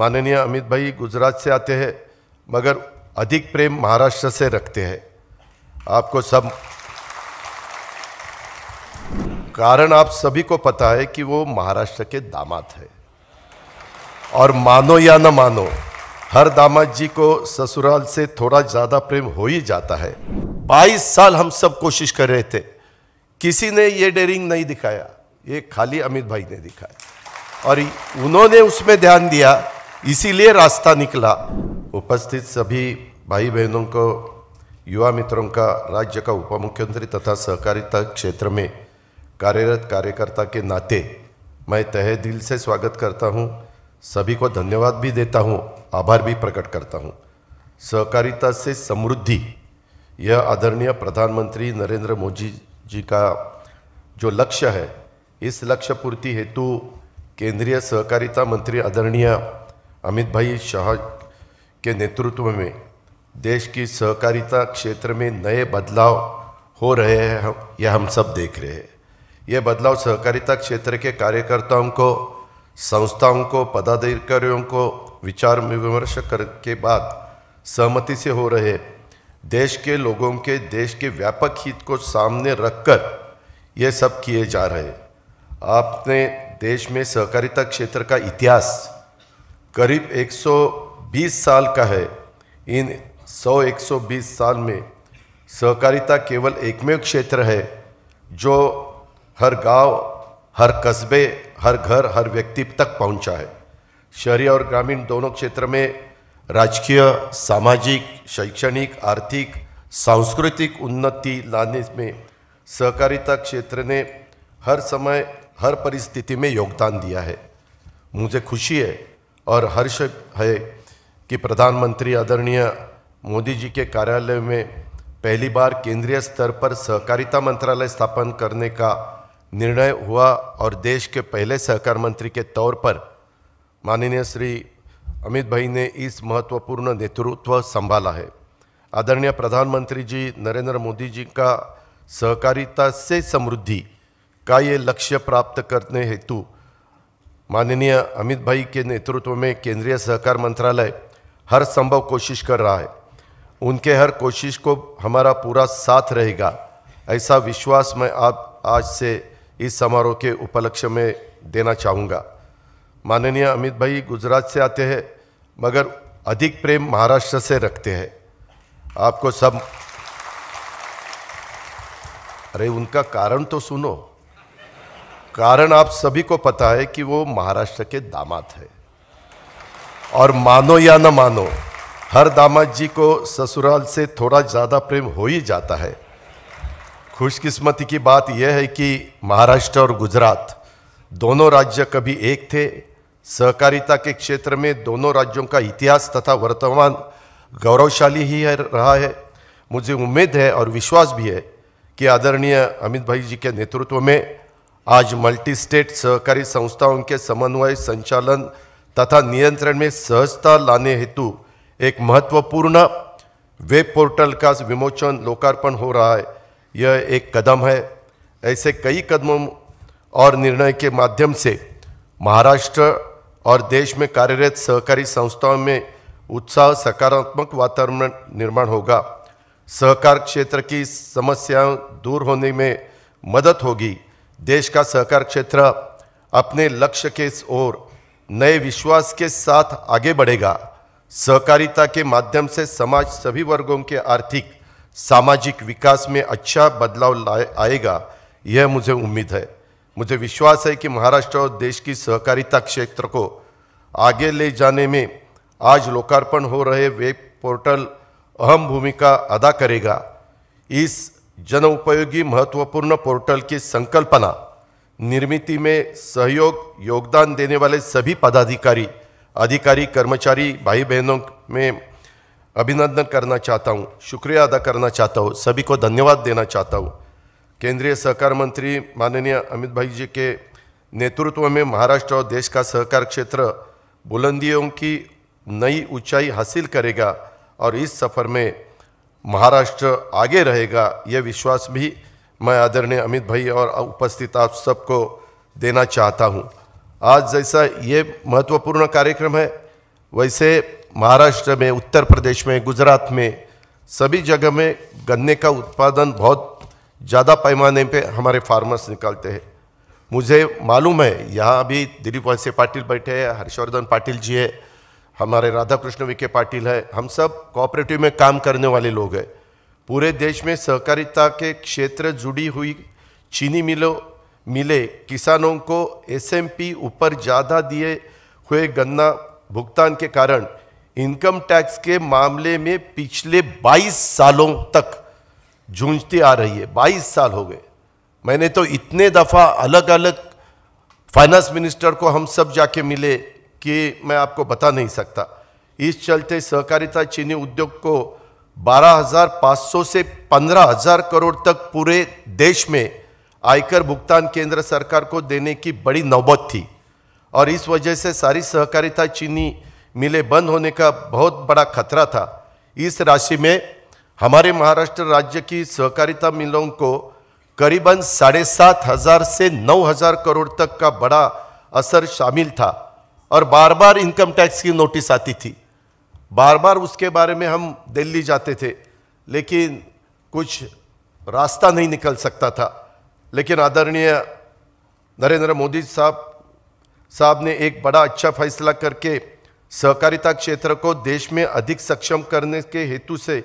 माननीय अमित भाई गुजरात से आते हैं मगर अधिक प्रेम महाराष्ट्र से रखते हैं आपको सब कारण आप सभी को पता है कि वो महाराष्ट्र के दामाद है और मानो या न मानो हर दामाद जी को ससुराल से थोड़ा ज़्यादा प्रेम हो ही जाता है 22 साल हम सब कोशिश कर रहे थे किसी ने ये डेरिंग नहीं दिखाया ये खाली अमित भाई ने दिखाया और उन्होंने उसमें ध्यान दिया इसीलिए रास्ता निकला उपस्थित सभी भाई बहनों को युवा मित्रों का राज्य का उप मुख्यमंत्री तथा सहकारिता क्षेत्र में कार्यरत कार्यकर्ता के नाते मैं तहे दिल से स्वागत करता हूं सभी को धन्यवाद भी देता हूं आभार भी प्रकट करता हूं सहकारिता से समृद्धि यह आदरणीय प्रधानमंत्री नरेंद्र मोदी जी का जो लक्ष्य है इस लक्ष्य पूर्ति हेतु केंद्रीय सहकारिता मंत्री आदरणीय अमित भाई शाह के नेतृत्व में देश की सहकारिता क्षेत्र में नए बदलाव हो रहे हैं यह हम सब देख रहे हैं यह बदलाव सहकारिता क्षेत्र के कार्यकर्ताओं को संस्थाओं को पदाधिकारियों को विचार विमर्श कर के बाद सहमति से हो रहे देश के लोगों के देश के व्यापक हित को सामने रखकर ये सब किए जा रहे आपने देश में सहकारिता क्षेत्र का इतिहास करीब 120 साल का है इन 100-120 साल में सहकारिता केवल एकमेव क्षेत्र है जो हर गांव, हर कस्बे हर घर हर व्यक्ति तक पहुंचा है शहरी और ग्रामीण दोनों क्षेत्र में राजकीय सामाजिक शैक्षणिक आर्थिक सांस्कृतिक उन्नति लाने में सहकारिता क्षेत्र ने हर समय हर परिस्थिति में योगदान दिया है मुझे खुशी है और हर्ष है कि प्रधानमंत्री आदरणीय मोदी जी के कार्यालय में पहली बार केंद्रीय स्तर पर सहकारिता मंत्रालय स्थापन करने का निर्णय हुआ और देश के पहले सहकार मंत्री के तौर पर माननीय श्री अमित भाई ने इस महत्वपूर्ण नेतृत्व संभाला है आदरणीय प्रधानमंत्री जी नरेंद्र मोदी जी का सहकारिता से समृद्धि का ये लक्ष्य प्राप्त करने हेतु माननीय अमित भाई के नेतृत्व में केंद्रीय सहकार मंत्रालय हर संभव कोशिश कर रहा है उनके हर कोशिश को हमारा पूरा साथ रहेगा ऐसा विश्वास मैं आप आज से इस समारोह के उपलक्ष्य में देना चाहूँगा माननीय अमित भाई गुजरात से आते हैं मगर अधिक प्रेम महाराष्ट्र से रखते हैं आपको सब अरे उनका कारण तो सुनो कारण आप सभी को पता है कि वो महाराष्ट्र के दामाद है और मानो या न मानो हर दामाद जी को ससुराल से थोड़ा ज़्यादा प्रेम हो ही जाता है खुशकिस्मती की बात यह है कि महाराष्ट्र और गुजरात दोनों राज्य कभी एक थे सहकारिता के क्षेत्र में दोनों राज्यों का इतिहास तथा वर्तमान गौरवशाली ही है रहा है मुझे उम्मीद है और विश्वास भी है कि आदरणीय अमित भाई जी के नेतृत्व में आज मल्टी स्टेट सहकारी संस्थाओं के समन्वय संचालन तथा नियंत्रण में सहजता लाने हेतु एक महत्वपूर्ण वेब पोर्टल का विमोचन लोकार्पण हो रहा है यह एक कदम है ऐसे कई कदमों और निर्णय के माध्यम से महाराष्ट्र और देश में कार्यरत सहकारी संस्थाओं में उत्साह सकारात्मक वातावरण निर्माण होगा सहकार क्षेत्र की समस्याएं दूर होने में मदद होगी देश का सहकार क्षेत्र अपने लक्ष्य के ओर नए विश्वास के साथ आगे बढ़ेगा सहकारिता के माध्यम से समाज सभी वर्गों के आर्थिक सामाजिक विकास में अच्छा बदलाव आएगा यह मुझे उम्मीद है मुझे विश्वास है कि महाराष्ट्र और देश की सहकारिता क्षेत्र को आगे ले जाने में आज लोकार्पण हो रहे वेब पोर्टल अहम भूमिका अदा करेगा इस उपयोगी महत्वपूर्ण पोर्टल की संकल्पना निर्मिति में सहयोग योगदान देने वाले सभी पदाधिकारी अधिकारी कर्मचारी भाई बहनों में अभिनंदन करना चाहता हूँ शुक्रिया अदा करना चाहता हूँ सभी को धन्यवाद देना चाहता हूँ केंद्रीय सहकार मंत्री माननीय अमित भाई जी के नेतृत्व में महाराष्ट्र और देश का सहकार क्षेत्र बुलंदियों की नई ऊंचाई हासिल करेगा और इस सफ़र में महाराष्ट्र आगे रहेगा यह विश्वास भी मैं आदरणीय अमित भाई और उपस्थित आप सबको देना चाहता हूँ आज जैसा ये महत्वपूर्ण कार्यक्रम है वैसे महाराष्ट्र में उत्तर प्रदेश में गुजरात में सभी जगह में गन्ने का उत्पादन बहुत ज़्यादा पैमाने पे हमारे फार्मर्स निकालते हैं मुझे मालूम है यहाँ भी दिलीप वैसे पाटिल बैठे हैं हर्षवर्धन पाटिल जी है हमारे राधा कृष्ण विखे पाटिल है हम सब कोऑपरेटिव में काम करने वाले लोग हैं पूरे देश में सहकारिता के क्षेत्र जुड़ी हुई चीनी मिलों मिले किसानों को एसएमपी ऊपर ज़्यादा दिए हुए गन्ना भुगतान के कारण इनकम टैक्स के मामले में पिछले 22 सालों तक जूझती आ रही है 22 साल हो गए मैंने तो इतने दफ़ा अलग अलग फाइनेंस मिनिस्टर को हम सब जाके मिले कि मैं आपको बता नहीं सकता इस चलते सहकारिता चीनी उद्योग को 12,500 से 15,000 करोड़ तक पूरे देश में आयकर भुगतान केंद्र सरकार को देने की बड़ी नौबत थी और इस वजह से सारी सहकारिता चीनी मिलें बंद होने का बहुत बड़ा खतरा था इस राशि में हमारे महाराष्ट्र राज्य की सहकारिता मिलों को करीबन साढ़े सात हज़ार से नौ हज़ार करोड़ तक का बड़ा असर शामिल था और बार बार इनकम टैक्स की नोटिस आती थी बार बार उसके बारे में हम दिल्ली जाते थे लेकिन कुछ रास्ता नहीं निकल सकता था लेकिन आदरणीय नरेंद्र मोदी साहब साहब ने एक बड़ा अच्छा फैसला करके सहकारिता क्षेत्र को देश में अधिक सक्षम करने के हेतु से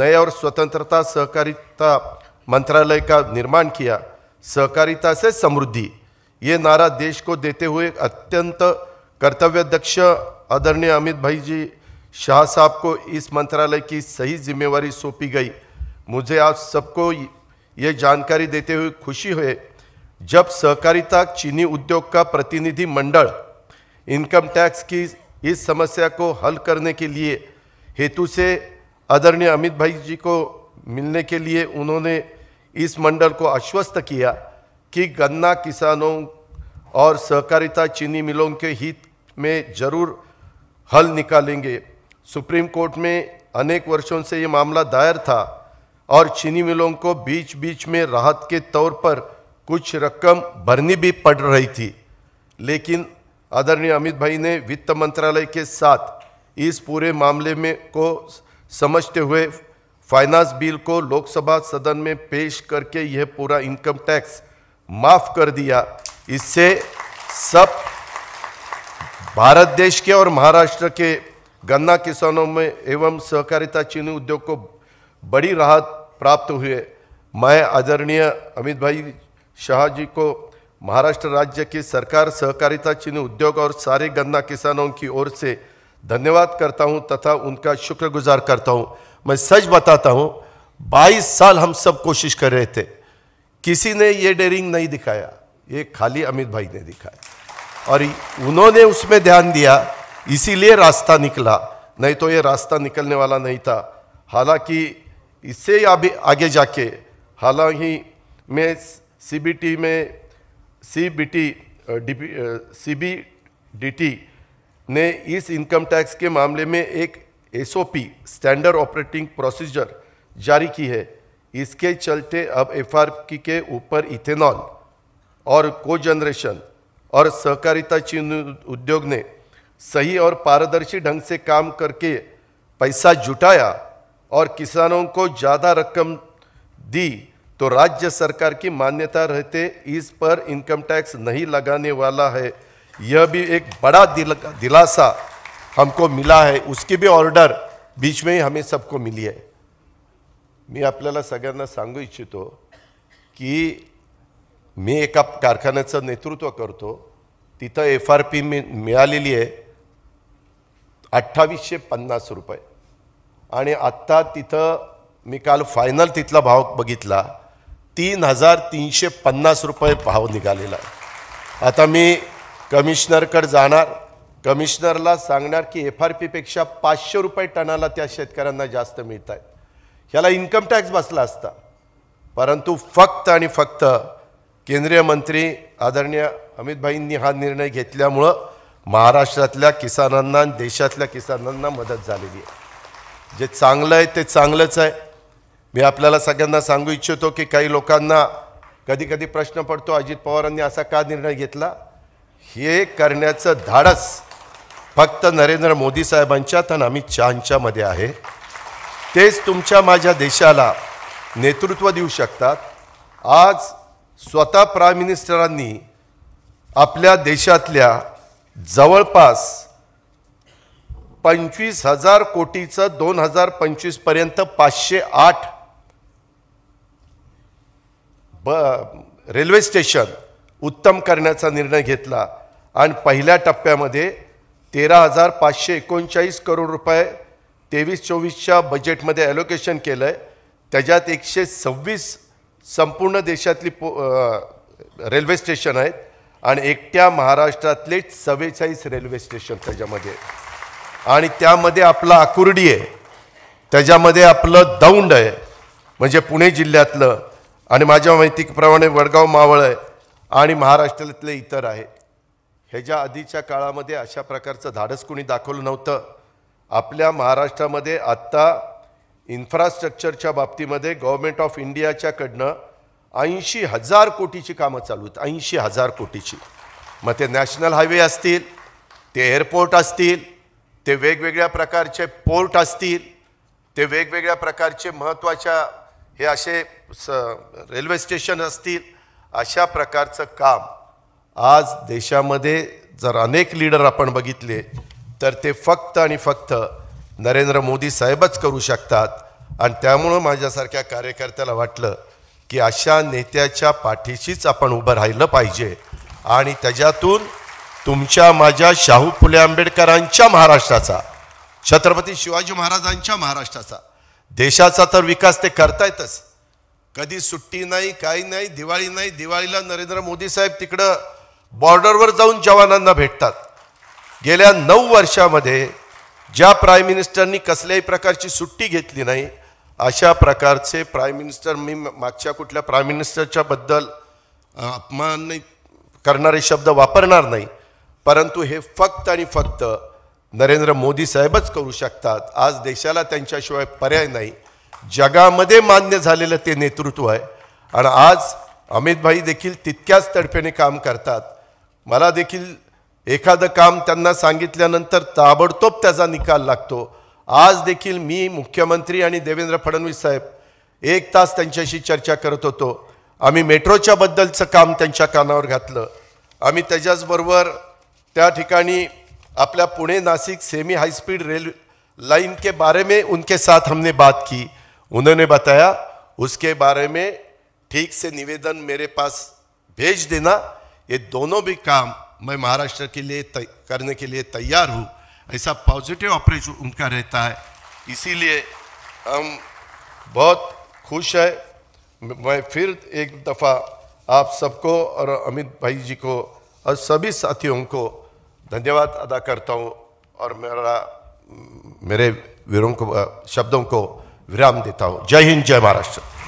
नए और स्वतंत्रता सहकारिता मंत्रालय का निर्माण किया सहकारिता से समृद्धि ये नारा देश को देते हुए अत्यंत कर्तव्य अध्यक्ष आदरणीय अमित भाई जी शाह साहब को इस मंत्रालय की सही जिम्मेवारी सौंपी गई मुझे आप सबको ये जानकारी देते हुए खुशी हुए जब सहकारिता चीनी उद्योग का प्रतिनिधि मंडल इनकम टैक्स की इस समस्या को हल करने के लिए हेतु से आदरणीय अमित भाई जी को मिलने के लिए उन्होंने इस मंडल को आश्वस्त किया कि गन्ना किसानों और सहकारिता चीनी मिलों के हित में जरूर हल निकालेंगे सुप्रीम कोर्ट में अनेक वर्षों से ये मामला दायर था और चीनी मिलों को बीच बीच में राहत के तौर पर कुछ रकम भरनी भी पड़ रही थी लेकिन आदरणीय अमित भाई ने वित्त मंत्रालय के साथ इस पूरे मामले में को समझते हुए फाइनेंस बिल को लोकसभा सदन में पेश करके यह पूरा इनकम टैक्स माफ़ कर दिया इससे सब भारत देश के और महाराष्ट्र के गन्ना किसानों में एवं सहकारिता चीनी उद्योग को बड़ी राहत प्राप्त हुए मैं आदरणीय अमित भाई शाह जी को महाराष्ट्र राज्य की सरकार सहकारिता चीनी उद्योग और सारे गन्ना किसानों की ओर से धन्यवाद करता हूं तथा उनका शुक्रगुजार करता हूं मैं सच बताता हूं 22 साल हम सब कोशिश कर रहे थे किसी ने ये डेरिंग नहीं दिखाया ये खाली अमित भाई ने दिखाया और उन्होंने उसमें ध्यान दिया इसीलिए रास्ता निकला नहीं तो ये रास्ता निकलने वाला नहीं था हालांकि इससे आगे आगे जाके हालांकि मैं सीबीटी में सीबीटी डी सीबीडीटी ने इस इनकम टैक्स के मामले में एक एसओपी स्टैंडर्ड ऑपरेटिंग प्रोसीजर जारी की है इसके चलते अब एफ के ऊपर इथेनॉल और को जनरेशन और सहकारिता उद्योग ने सही और पारदर्शी ढंग से काम करके पैसा जुटाया और किसानों को ज़्यादा रकम दी तो राज्य सरकार की मान्यता रहते इस पर इनकम टैक्स नहीं लगाने वाला है यह भी एक बड़ा दिल, दिलासा हमको मिला है उसकी भी ऑर्डर बीच में ही हमें सबको मिली है मैं अपने सगू सांगू इच्छितो कि मी एका कारखान्याचं नेतृत्व करतो तिथं एफ आर पी मी मिळालेली आहे अठ्ठावीसशे पन्नास रुपये आणि आत्ता तिथं मी काल फायनल तिथला भाव बघितला तीन हजार तीनशे पन्नास रुपये भाव निघालेला आहे आता मी कमिशनरकडे जाणार कमिशनरला सांगणार की एफ आर पीपेक्षा पाचशे रुपये टनाला त्या शेतकऱ्यांना जास्त मिळत आहेत ह्याला इन्कम टॅक्स बसला असता परंतु फक्त आणि फक्त केंद्रीय मंत्री आदरणीय अमितभाईंनी हा निर्णय घेतल्यामुळं महाराष्ट्रातल्या किसानांना आणि देशातल्या किसानांना मदत झालेली आहे जे चांगलं आहे ते चांगलंच आहे मी आपल्याला सगळ्यांना सांगू इच्छितो की काही लोकांना कधी कधी प्रश्न पडतो अजित पवारांनी असा का निर्णय घेतला हे करण्याचं धाडस फक्त नरेंद्र मोदी साहेबांच्यात आणि अमित शहाच्यामध्ये आहे तेच तुमच्या माझ्या देशाला नेतृत्व देऊ शकतात आज स्वतः प्राईम मिनिस्टरांनी आपल्या देशातल्या जवळपास पंचवीस हजार कोटीचं दोन हजार पंचवीसपर्यंत पाचशे आठ ब रेल्वे स्टेशन उत्तम करण्याचा निर्णय घेतला आणि पहिल्या टप्प्यामध्ये तेरा हजार पाचशे एकोणचाळीस करोड रुपये तेवीस चोवीसच्या बजेटमध्ये ॲलोकेशन केलं आहे त्याच्यात एकशे सव्वीस संपूर्ण देशातली पो रेल्वे स्टेशन आहेत आणि एकट्या महाराष्ट्रातले चव्वेचाळीस रेल्वे स्टेशन त्याच्यामध्ये आणि त्यामध्ये आपला आकुर्डी आहे त्याच्यामध्ये आपलं दौंड आहे म्हणजे पुणे जिल्ह्यातलं आणि माझ्या माहितीप्रमाणे वडगाव मावळ आहे आणि महाराष्ट्रातले इतर आहे ह्याच्या आधीच्या काळामध्ये अशा प्रकारचं धाडस कोणी दाखवलं नव्हतं आपल्या महाराष्ट्रामध्ये आत्ता इन्फ्रास्ट्रक्चरच्या बाबतीमध्ये गव्हर्मेंट ऑफ इंडियाच्याकडनं ऐंशी हजार कोटीची कामं चालू आहेत ऐंशी हजार कोटीची मग ते नॅशनल हायवे असतील ते एअरपोर्ट असतील ते वेगवेगळ्या प्रकारचे पोर्ट असतील ते वेगवेगळ्या प्रकारचे महत्त्वाच्या हे असे स रेल्वे स्टेशन असतील अशा प्रकारचं काम आज देशामध्ये जर अनेक लीडर आपण बघितले तर ते फक्त आणि फक्त नरेंद्र मोदी साहेबच करू शकतात आणि त्यामुळं माझ्यासारख्या कार्यकर्त्याला वाटलं की अशा नेत्याच्या पाठीशीच आपण उभं राहिलं पाहिजे आणि त्याच्यातून तुमच्या माझ्या शाहू फुले आंबेडकरांच्या महाराष्ट्राचा छत्रपती शिवाजी महाराजांच्या महाराष्ट्राचा देशाचा तर विकास ते करतायतच कधी सुट्टी नाही काही नाही दिवाळी नाही दिवाळीला नरेंद्र मोदी साहेब तिकडं बॉर्डरवर जाऊन जवानांना भेटतात गेल्या नऊ वर्षामध्ये ज्या प्राईम मिनिस्टरनी कसल्याही प्रकारची सुट्टी घेतली नाही अशा प्रकारचे प्राईम मिनिस्टर मी मागच्या कुठल्या प्राईम मिनिस्टरच्या बद्दल अपमान करणारे शब्द वापरणार नाही परंतु हे फक्त आणि फक्त नरेंद्र मोदी साहेबच करू शकतात आज देशाला त्यांच्याशिवाय पर्याय नाही जगामध्ये मान्य झालेलं ते नेतृत्व आहे आणि आज अमितभाई देखील तितक्याच तडफेने काम करतात मला देखील एखादं काम त्यांना सांगितल्यानंतर ताबडतोब त्याचा निकाल लागतो आज देखील मी मुख्यमंत्री आणि देवेंद्र फडणवीस साहेब एक तास त्यांच्याशी चर्चा करत होतो आम्ही मेट्रोच्या बद्दलचं काम त्यांच्या कानावर घातलं आम्ही त्याच्याचबरोबर त्या ठिकाणी आपल्या Pune Nashik semi high speed rail line के बारे में उनके साथ हमने बात की उन्होंने बताया उसके बारे में ठीक से निवेदन मेरे पास भेज देना ये दोनों भी काम मैं महाराष्ट्र के लिए करने के लिए तैयार हूँ ऐसा पॉजिटिव अप्रोच उनका रहता है इसीलिए हम बहुत खुश है मैं फिर एक दफ़ा आप सबको और अमित भाई जी को और सभी साथियों को धन्यवाद अदा करता हूँ और मेरा मेरे वीरों को शब्दों को विराम देता हूँ जय हिंद जय महाराष्ट्र